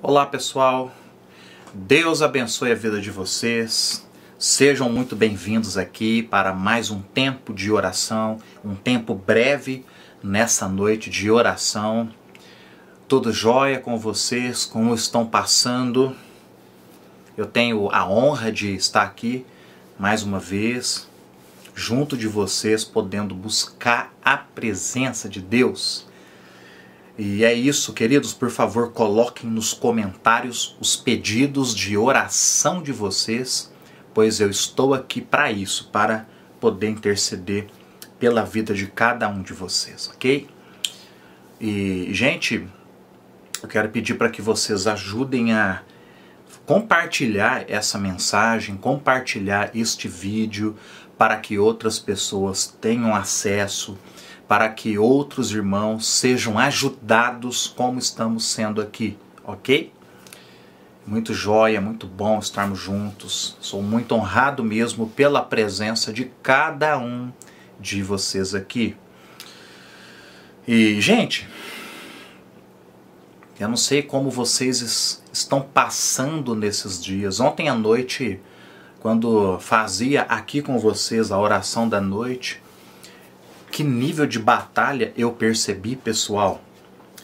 Olá pessoal, Deus abençoe a vida de vocês. Sejam muito bem-vindos aqui para mais um tempo de oração, um tempo breve nessa noite de oração. Tudo jóia com vocês? Como estão passando? Eu tenho a honra de estar aqui mais uma vez, junto de vocês, podendo buscar a presença de Deus e é isso, queridos, por favor, coloquem nos comentários os pedidos de oração de vocês, pois eu estou aqui para isso, para poder interceder pela vida de cada um de vocês, ok? E, gente, eu quero pedir para que vocês ajudem a compartilhar essa mensagem, compartilhar este vídeo para que outras pessoas tenham acesso para que outros irmãos sejam ajudados como estamos sendo aqui, ok? Muito joia, muito bom estarmos juntos. Sou muito honrado mesmo pela presença de cada um de vocês aqui. E, gente, eu não sei como vocês estão passando nesses dias. Ontem à noite, quando fazia aqui com vocês a oração da noite, que nível de batalha eu percebi, pessoal?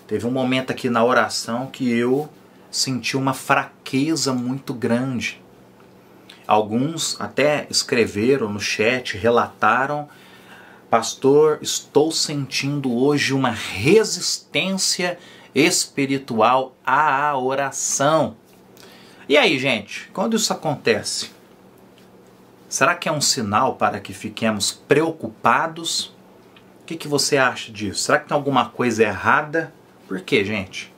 Teve um momento aqui na oração que eu senti uma fraqueza muito grande. Alguns até escreveram no chat, relataram: Pastor, estou sentindo hoje uma resistência espiritual à oração. E aí, gente, quando isso acontece? Será que é um sinal para que fiquemos preocupados? O que, que você acha disso? Será que tem alguma coisa errada? Por quê, gente?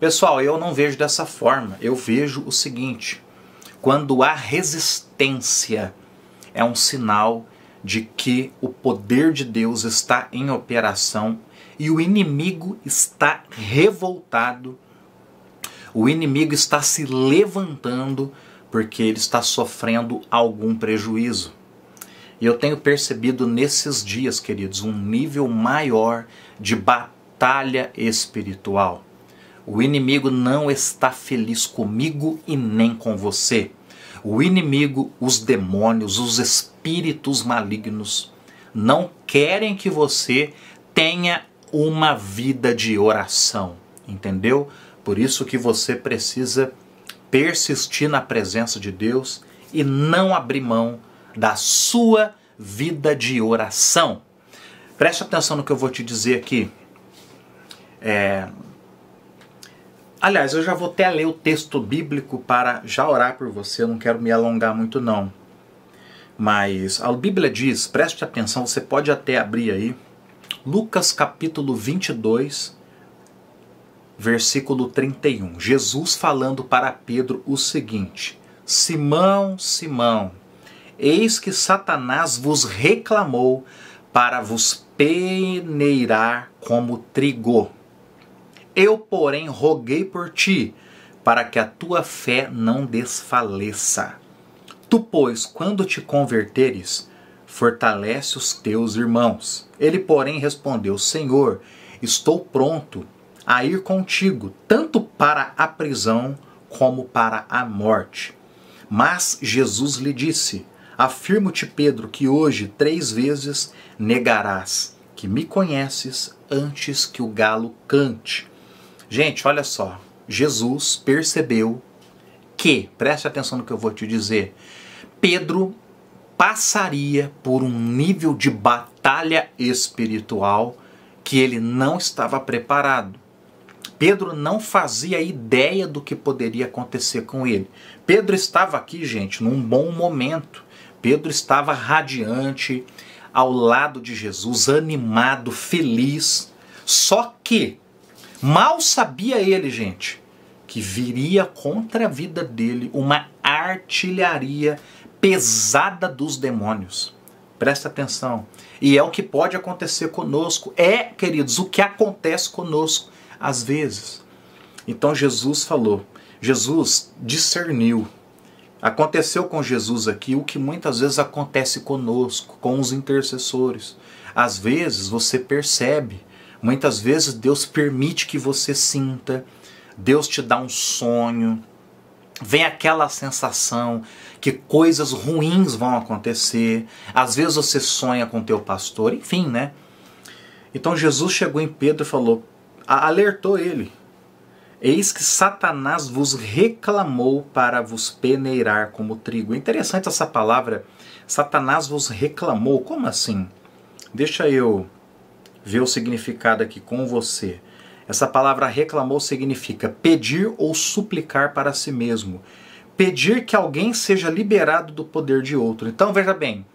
Pessoal, eu não vejo dessa forma. Eu vejo o seguinte: quando há resistência, é um sinal de que o poder de Deus está em operação e o inimigo está revoltado. O inimigo está se levantando porque ele está sofrendo algum prejuízo. E eu tenho percebido nesses dias, queridos, um nível maior de batalha espiritual. O inimigo não está feliz comigo e nem com você. O inimigo, os demônios, os espíritos malignos não querem que você tenha uma vida de oração, entendeu? Por isso que você precisa persistir na presença de Deus e não abrir mão da sua vida de oração. Preste atenção no que eu vou te dizer aqui. É... Aliás, eu já vou até ler o texto bíblico para já orar por você, eu não quero me alongar muito não. Mas a Bíblia diz, preste atenção, você pode até abrir aí, Lucas capítulo 22, versículo 31. Jesus falando para Pedro o seguinte: Simão, Simão, Eis que Satanás vos reclamou para vos peneirar como trigo. Eu, porém, roguei por ti, para que a tua fé não desfaleça. Tu, pois, quando te converteres, fortalece os teus irmãos. Ele, porém, respondeu: Senhor, estou pronto a ir contigo, tanto para a prisão como para a morte. Mas Jesus lhe disse: Afirmo-te, Pedro, que hoje três vezes negarás que me conheces antes que o galo cante. Gente, olha só. Jesus percebeu que, preste atenção no que eu vou te dizer, Pedro passaria por um nível de batalha espiritual que ele não estava preparado. Pedro não fazia ideia do que poderia acontecer com ele. Pedro estava aqui, gente, num bom momento. Pedro estava radiante ao lado de Jesus, animado, feliz. Só que mal sabia ele, gente, que viria contra a vida dele uma artilharia pesada dos demônios. Presta atenção. E é o que pode acontecer conosco. É, queridos, o que acontece conosco às vezes. Então Jesus falou, Jesus discerniu Aconteceu com Jesus aqui o que muitas vezes acontece conosco, com os intercessores. Às vezes você percebe, muitas vezes Deus permite que você sinta, Deus te dá um sonho, vem aquela sensação que coisas ruins vão acontecer. Às vezes você sonha com teu pastor, enfim, né? Então Jesus chegou em Pedro e falou, alertou ele, Eis que Satanás vos reclamou para vos peneirar como trigo. É interessante essa palavra. Satanás vos reclamou. Como assim? Deixa eu ver o significado aqui com você. Essa palavra reclamou significa pedir ou suplicar para si mesmo. Pedir que alguém seja liberado do poder de outro. Então veja bem,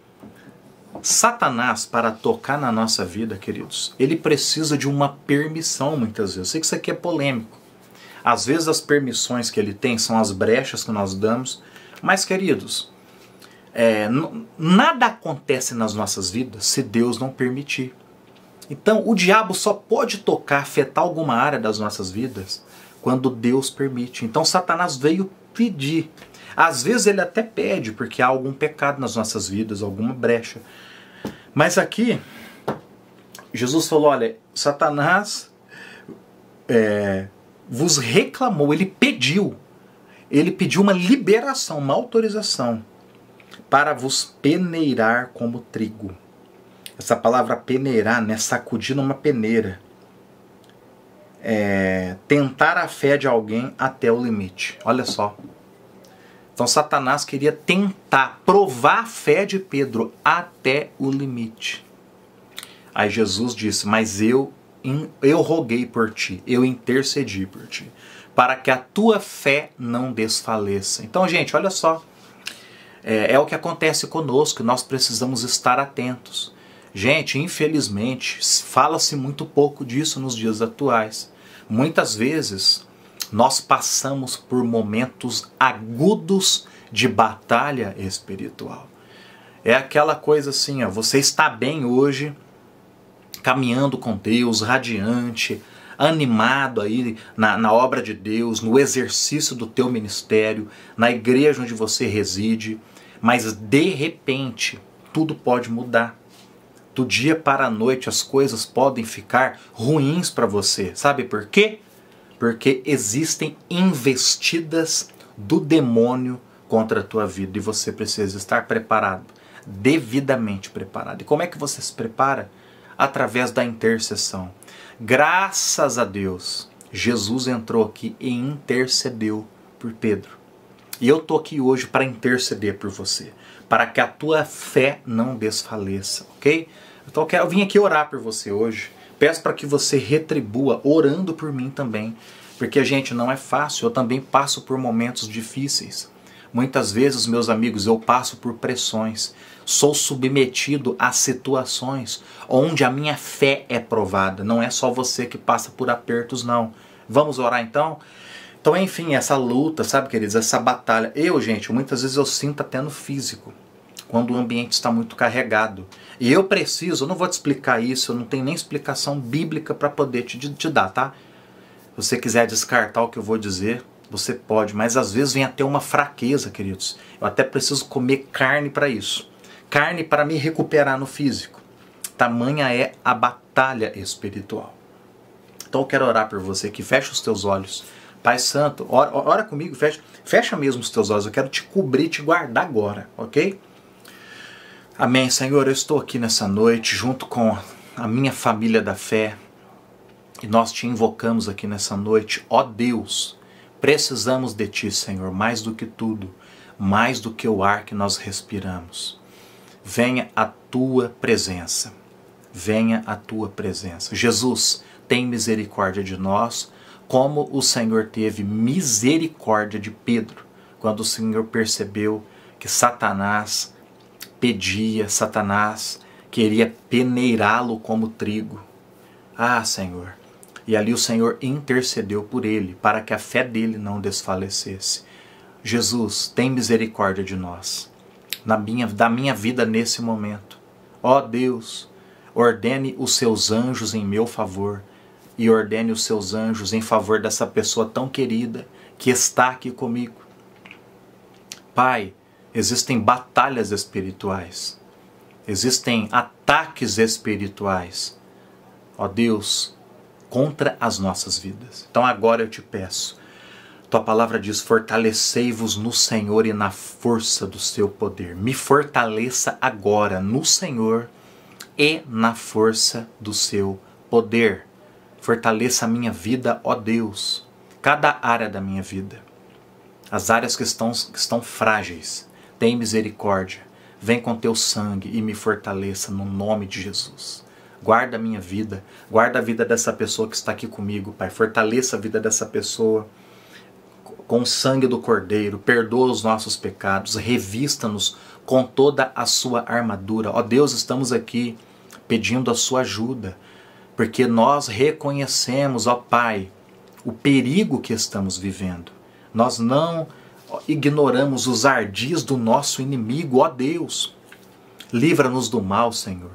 Satanás, para tocar na nossa vida, queridos, ele precisa de uma permissão muitas vezes. Eu sei que isso aqui é polêmico, às vezes as permissões que ele tem são as brechas que nós damos. Mas, queridos, é, nada acontece nas nossas vidas se Deus não permitir. Então, o diabo só pode tocar, afetar alguma área das nossas vidas quando Deus permite. Então, Satanás veio pedir. Às vezes ele até pede, porque há algum pecado nas nossas vidas, alguma brecha. Mas aqui, Jesus falou: olha, Satanás é, vos reclamou, ele pediu, ele pediu uma liberação, uma autorização para vos peneirar como trigo. Essa palavra peneirar, né, sacudir numa peneira. É, tentar a fé de alguém até o limite. Olha só. Então Satanás queria tentar provar a fé de Pedro até o limite. Aí Jesus disse: Mas eu eu roguei por ti, eu intercedi por ti, para que a tua fé não desfaleça. Então, gente, olha só. É, é o que acontece conosco, nós precisamos estar atentos. Gente, infelizmente, fala-se muito pouco disso nos dias atuais. Muitas vezes nós passamos por momentos agudos de batalha espiritual. É aquela coisa assim, ó, você está bem hoje, caminhando com Deus, radiante, animado aí na, na obra de Deus, no exercício do teu ministério, na igreja onde você reside, mas de repente tudo pode mudar. Do dia para a noite as coisas podem ficar ruins para você. Sabe por quê? Porque existem investidas do demônio contra a tua vida e você precisa estar preparado, devidamente preparado. E como é que você se prepara? através da intercessão. Graças a Deus, Jesus entrou aqui e intercedeu por Pedro. E eu tô aqui hoje para interceder por você, para que a tua fé não desfaleça, ok? Então eu, quero, eu vim aqui orar por você hoje. Peço para que você retribua orando por mim também, porque a gente não é fácil. Eu também passo por momentos difíceis. Muitas vezes, meus amigos, eu passo por pressões sou submetido a situações onde a minha fé é provada. Não é só você que passa por apertos, não. Vamos orar então? Então, enfim, essa luta, sabe, queridos, essa batalha. Eu, gente, muitas vezes eu sinto até no físico, quando o ambiente está muito carregado. E eu preciso, eu não vou te explicar isso, eu não tenho nem explicação bíblica para poder te, te dar, tá? Se você quiser descartar o que eu vou dizer, você pode, mas às vezes vem até uma fraqueza, queridos. Eu até preciso comer carne para isso carne para me recuperar no físico. Tamanha é a batalha espiritual. Então eu quero orar por você que fecha os teus olhos. Pai Santo, ora, ora comigo, fecha, fecha mesmo os teus olhos. Eu quero te cobrir, te guardar agora, ok? Amém. Senhor, eu estou aqui nessa noite junto com a minha família da fé e nós te invocamos aqui nessa noite. Ó Deus, precisamos de ti, Senhor, mais do que tudo, mais do que o ar que nós respiramos venha a tua presença. Venha a tua presença. Jesus, tem misericórdia de nós, como o Senhor teve misericórdia de Pedro, quando o Senhor percebeu que Satanás pedia, Satanás queria peneirá-lo como trigo. Ah, Senhor! E ali o Senhor intercedeu por ele, para que a fé dele não desfalecesse. Jesus, tem misericórdia de nós na minha, da minha vida nesse momento. Ó oh Deus, ordene os seus anjos em meu favor e ordene os seus anjos em favor dessa pessoa tão querida que está aqui comigo. Pai, existem batalhas espirituais, existem ataques espirituais, ó Deus, contra as nossas vidas. Então agora eu te peço, tua palavra diz: Fortalecei-vos no Senhor e na força do seu poder. Me fortaleça agora no Senhor e na força do seu poder. Fortaleça a minha vida, ó Deus, cada área da minha vida. As áreas que estão, que estão frágeis, tem misericórdia. Vem com teu sangue e me fortaleça no nome de Jesus guarda a minha vida, guarda a vida dessa pessoa que está aqui comigo, Pai. Fortaleça a vida dessa pessoa com o sangue do Cordeiro, perdoa os nossos pecados, revista-nos com toda a sua armadura. Ó Deus, estamos aqui pedindo a sua ajuda, porque nós reconhecemos, ó Pai, o perigo que estamos vivendo. Nós não ignoramos os ardis do nosso inimigo, ó Deus. Livra-nos do mal, Senhor.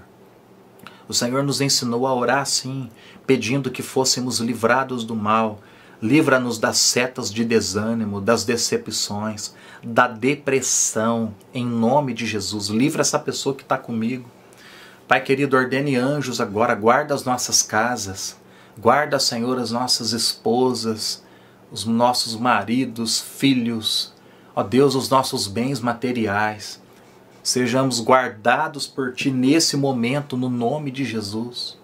O Senhor nos ensinou a orar assim, pedindo que fôssemos livrados do mal Livra-nos das setas de desânimo, das decepções, da depressão, em nome de Jesus. Livra essa pessoa que está comigo. Pai querido, ordene anjos agora, guarda as nossas casas, guarda, Senhor, as nossas esposas, os nossos maridos, filhos, ó Deus, os nossos bens materiais. Sejamos guardados por Ti nesse momento, no nome de Jesus.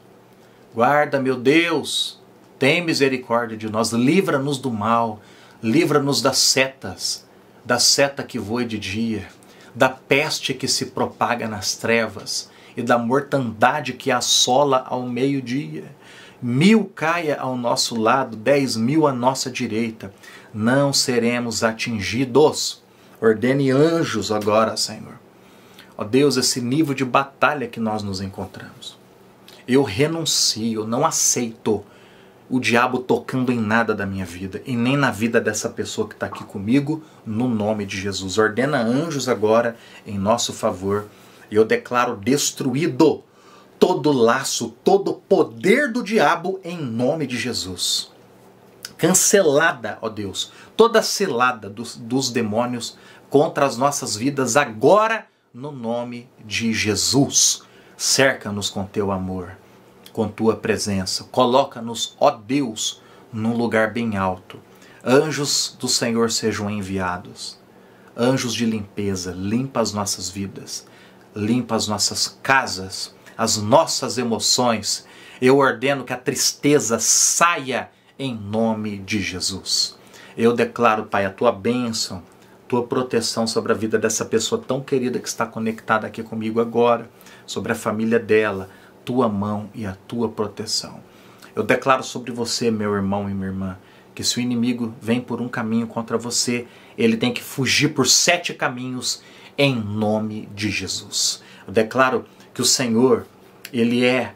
Guarda, meu Deus tem misericórdia de nós, livra-nos do mal, livra-nos das setas, da seta que voa de dia, da peste que se propaga nas trevas e da mortandade que assola ao meio-dia. Mil caia ao nosso lado, dez mil à nossa direita, não seremos atingidos. Ordene anjos agora, Senhor. Ó Deus, esse nível de batalha que nós nos encontramos. Eu renuncio, não aceito o diabo tocando em nada da minha vida e nem na vida dessa pessoa que está aqui comigo, no nome de Jesus. Ordena anjos agora em nosso favor e eu declaro destruído todo laço, todo poder do diabo em nome de Jesus. Cancelada, ó Deus, toda selada dos, dos demônios contra as nossas vidas agora no nome de Jesus. Cerca-nos com teu amor com tua presença. Coloca-nos, ó Deus, num lugar bem alto. Anjos do Senhor sejam enviados. Anjos de limpeza, limpa as nossas vidas, limpa as nossas casas, as nossas emoções. Eu ordeno que a tristeza saia em nome de Jesus. Eu declaro, Pai, a tua bênção, tua proteção sobre a vida dessa pessoa tão querida que está conectada aqui comigo agora, sobre a família dela, tua mão e a tua proteção. Eu declaro sobre você, meu irmão e minha irmã, que se o inimigo vem por um caminho contra você, ele tem que fugir por sete caminhos em nome de Jesus. Eu declaro que o Senhor, ele é,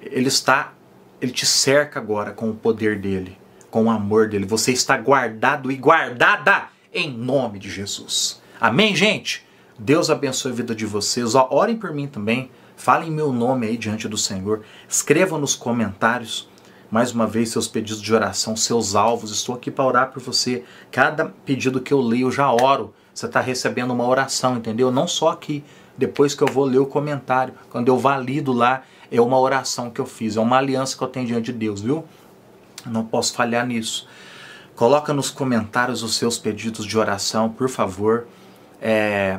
ele está, ele te cerca agora com o poder dele, com o amor dele. Você está guardado e guardada em nome de Jesus. Amém, gente? Deus abençoe a vida de vocês. orem por mim também em meu nome aí diante do Senhor. Escreva nos comentários mais uma vez seus pedidos de oração, seus alvos. Estou aqui para orar por você. Cada pedido que eu leio, eu já oro. Você está recebendo uma oração, entendeu? Não só aqui. Depois que eu vou ler o comentário, quando eu valido lá, é uma oração que eu fiz, é uma aliança que eu tenho diante de Deus, viu? Não posso falhar nisso. Coloca nos comentários os seus pedidos de oração, por favor. É,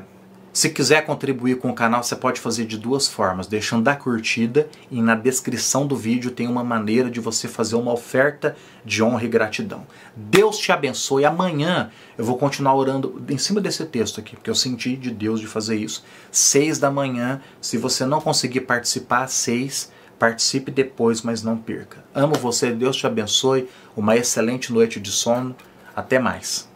se quiser contribuir com o canal, você pode fazer de duas formas, deixando a curtida e na descrição do vídeo tem uma maneira de você fazer uma oferta de honra e gratidão. Deus te abençoe. Amanhã eu vou continuar orando em cima desse texto aqui, porque eu senti de Deus de fazer isso. Seis da manhã, se você não conseguir participar às seis, participe depois, mas não perca. Amo você, Deus te abençoe. Uma excelente noite de sono. Até mais.